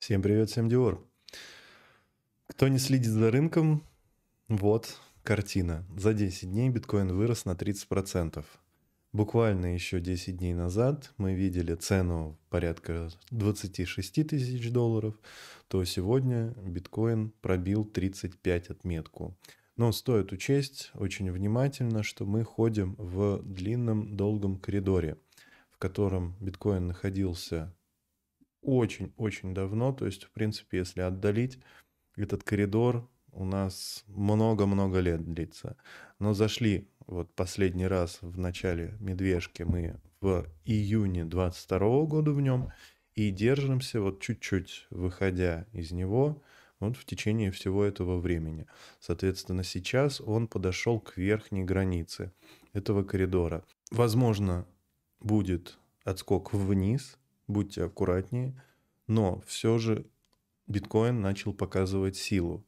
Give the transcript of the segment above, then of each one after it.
Всем привет, всем Диор. Кто не следит за рынком, вот картина. За 10 дней биткоин вырос на 30%. Буквально еще 10 дней назад мы видели цену порядка 26 тысяч долларов, то сегодня биткоин пробил 35 отметку. Но стоит учесть очень внимательно, что мы ходим в длинном долгом коридоре, в котором биткоин находился очень-очень давно. То есть, в принципе, если отдалить этот коридор, у нас много-много лет длится. Но зашли вот последний раз в начале «Медвежки» мы в июне 22 года в нем и держимся вот чуть-чуть выходя из него вот в течение всего этого времени. Соответственно, сейчас он подошел к верхней границе этого коридора. Возможно, будет отскок вниз, будьте аккуратнее, но все же биткоин начал показывать силу.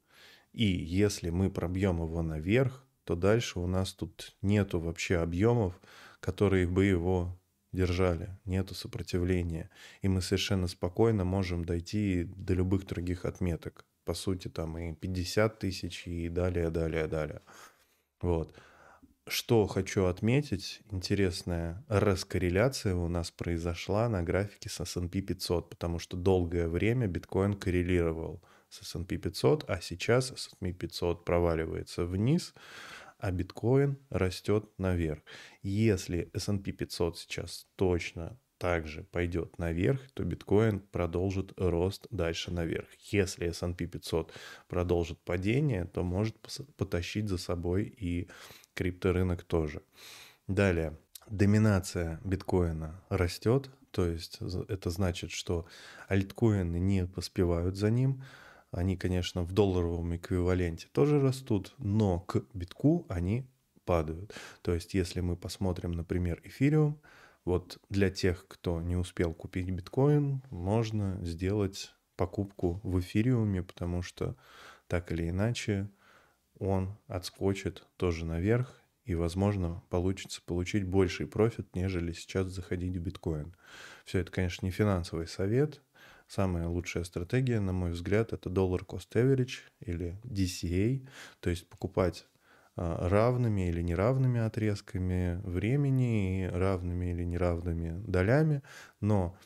И если мы пробьем его наверх, то дальше у нас тут нету вообще объемов, которые бы его держали, нету сопротивления. И мы совершенно спокойно можем дойти до любых других отметок. По сути, там и 50 тысяч, и далее, далее, далее. Вот что хочу отметить, интересная раскорреляция у нас произошла на графике с S&P 500, потому что долгое время биткоин коррелировал с S&P 500, а сейчас S&P 500 проваливается вниз, а биткоин растет наверх. Если S&P 500 сейчас точно также пойдет наверх, то биткоин продолжит рост дальше наверх. Если S&P 500 продолжит падение, то может потащить за собой и крипторынок тоже. Далее, доминация биткоина растет, то есть это значит, что альткоины не поспевают за ним. Они, конечно, в долларовом эквиваленте тоже растут, но к битку они падают. То есть если мы посмотрим, например, эфириум, вот для тех, кто не успел купить биткоин, можно сделать покупку в эфириуме, потому что так или иначе он отскочит тоже наверх, и, возможно, получится получить больший профит, нежели сейчас заходить в биткоин. Все это, конечно, не финансовый совет. Самая лучшая стратегия, на мой взгляд, это доллар cost average или DCA, то есть покупать а, равными или неравными отрезками времени равными или неравными долями, но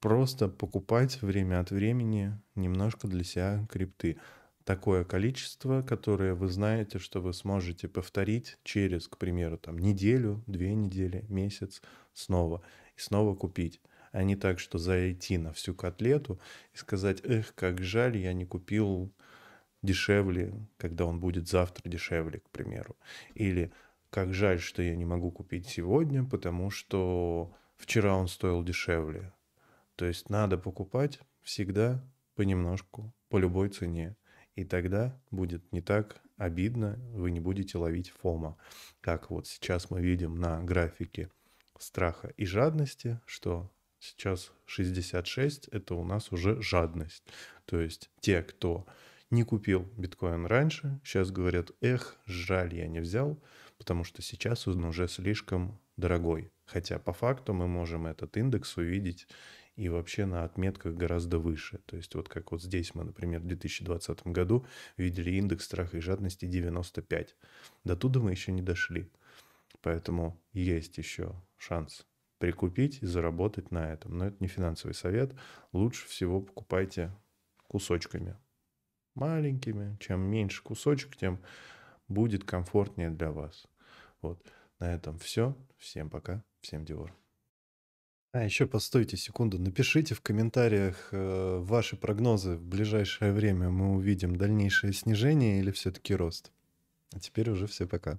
просто покупать время от времени немножко для себя крипты такое количество, которое вы знаете, что вы сможете повторить через, к примеру, там, неделю, две недели, месяц снова и снова купить а не так, что зайти на всю котлету и сказать, эх, как жаль, я не купил дешевле, когда он будет завтра дешевле, к примеру. Или как жаль, что я не могу купить сегодня, потому что вчера он стоил дешевле. То есть надо покупать всегда понемножку, по любой цене. И тогда будет не так обидно, вы не будете ловить фома. Как вот сейчас мы видим на графике страха и жадности, что сейчас 66 это у нас уже жадность. То есть те, кто не купил биткоин раньше, сейчас говорят, эх, жаль, я не взял, потому что сейчас он уже слишком дорогой. Хотя по факту мы можем этот индекс увидеть и вообще на отметках гораздо выше. То есть вот как вот здесь мы, например, в 2020 году видели индекс страха и жадности 95. До туда мы еще не дошли. Поэтому есть еще шанс прикупить и заработать на этом. Но это не финансовый совет. Лучше всего покупайте кусочками. Маленькими. Чем меньше кусочек, тем будет комфортнее для вас. Вот. На этом все. Всем пока. Всем Диор. А еще постойте секунду, напишите в комментариях э, ваши прогнозы. В ближайшее время мы увидим дальнейшее снижение или все-таки рост. А теперь уже все пока.